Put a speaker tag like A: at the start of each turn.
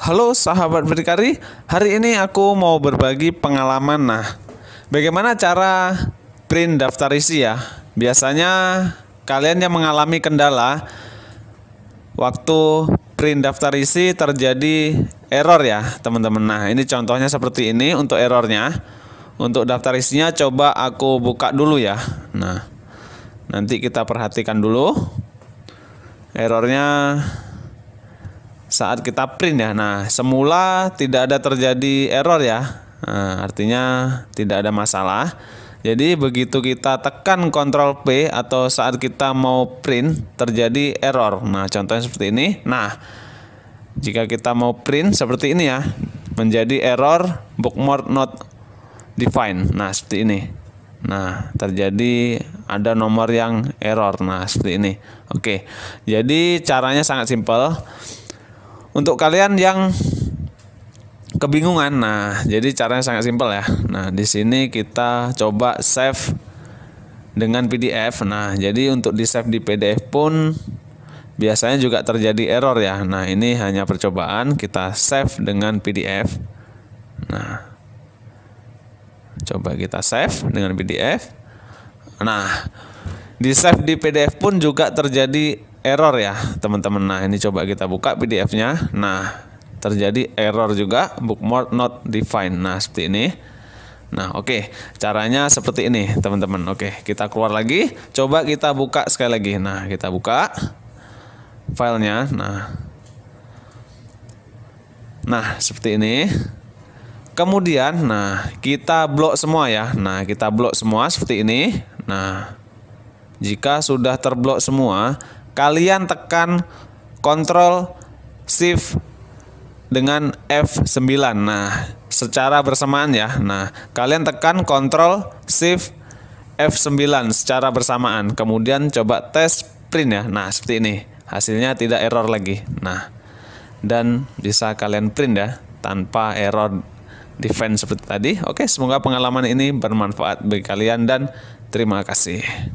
A: Halo sahabat berdikari, hari ini aku mau berbagi pengalaman. Nah, bagaimana cara print daftar isi ya? Biasanya kalian yang mengalami kendala waktu print daftar isi terjadi error ya, teman-teman. Nah, ini contohnya seperti ini untuk errornya. Untuk daftar isinya coba aku buka dulu ya. Nah, nanti kita perhatikan dulu errornya saat kita print ya. Nah, semula tidak ada terjadi error ya. Nah, artinya tidak ada masalah. Jadi begitu kita tekan Ctrl P atau saat kita mau print terjadi error. Nah, contohnya seperti ini. Nah, jika kita mau print seperti ini ya, menjadi error bookmark not defined. Nah, seperti ini. Nah, terjadi ada nomor yang error. Nah, seperti ini. Oke. Jadi caranya sangat simpel untuk kalian yang kebingungan nah jadi caranya sangat simpel ya nah di sini kita coba save dengan PDF nah jadi untuk di save di PDF pun biasanya juga terjadi error ya nah ini hanya percobaan kita save dengan PDF nah coba kita save dengan PDF nah di save di PDF pun juga terjadi error ya teman-teman nah ini coba kita buka PDF-nya nah terjadi error juga bookmark not defined nah seperti ini Nah, oke, okay. caranya seperti ini, teman-teman. Oke, okay. kita keluar lagi. Coba kita buka sekali lagi. Nah, kita buka filenya. Nah, nah seperti ini. Kemudian, nah kita blok semua ya. Nah, kita blok semua seperti ini. Nah, jika sudah terblok semua, kalian tekan Ctrl Shift dengan F9. Nah, secara bersamaan ya. Nah, kalian tekan Ctrl Shift F9 secara bersamaan. Kemudian coba tes print ya. Nah, seperti ini. Hasilnya tidak error lagi. Nah, dan bisa kalian print ya tanpa error defense seperti tadi. Oke, semoga pengalaman ini bermanfaat bagi kalian dan terima kasih.